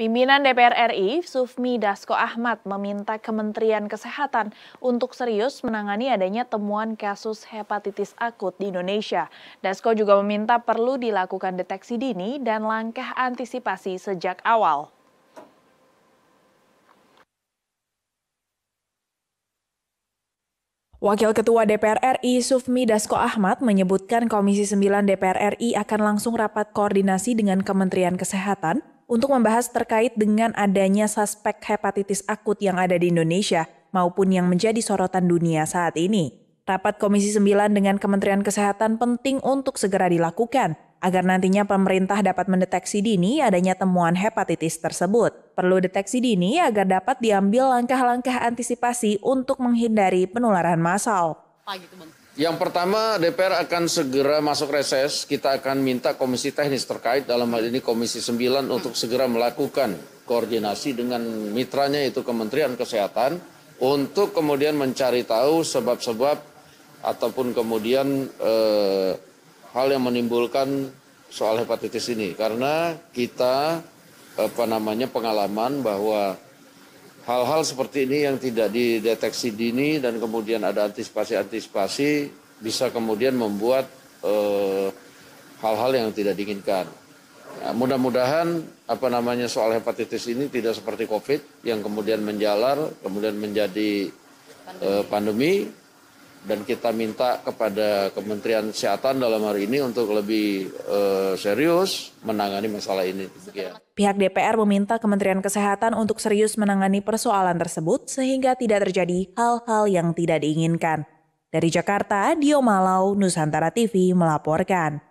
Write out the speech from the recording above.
Pimpinan DPR RI, Sufmi Dasko Ahmad, meminta Kementerian Kesehatan untuk serius menangani adanya temuan kasus hepatitis akut di Indonesia. Dasko juga meminta perlu dilakukan deteksi dini dan langkah antisipasi sejak awal. Wakil Ketua DPR RI Sufmi Dasko Ahmad menyebutkan Komisi 9 DPR RI akan langsung rapat koordinasi dengan Kementerian Kesehatan untuk membahas terkait dengan adanya suspek hepatitis akut yang ada di Indonesia maupun yang menjadi sorotan dunia saat ini. Rapat Komisi 9 dengan Kementerian Kesehatan penting untuk segera dilakukan agar nantinya pemerintah dapat mendeteksi dini adanya temuan hepatitis tersebut. Perlu deteksi dini agar dapat diambil langkah-langkah antisipasi untuk menghindari penularan massal. Yang pertama, DPR akan segera masuk reses. Kita akan minta komisi teknis terkait dalam hal ini Komisi 9 untuk segera melakukan koordinasi dengan mitranya itu Kementerian Kesehatan untuk kemudian mencari tahu sebab-sebab ataupun kemudian eh, hal yang menimbulkan soal hepatitis ini karena kita apa namanya pengalaman bahwa hal-hal seperti ini yang tidak dideteksi dini dan kemudian ada antisipasi-antisipasi bisa kemudian membuat eh, hal-hal yang tidak diinginkan. Nah, mudah-mudahan apa namanya soal hepatitis ini tidak seperti COVID yang kemudian menjalar, kemudian menjadi eh, pandemi. pandemi dan kita minta kepada Kementerian Kesehatan dalam hari ini untuk lebih uh, serius menangani masalah ini. Ya. Pihak DPR meminta Kementerian Kesehatan untuk serius menangani persoalan tersebut sehingga tidak terjadi hal-hal yang tidak diinginkan. Dari Jakarta, Dio Malau, Nusantara TV melaporkan.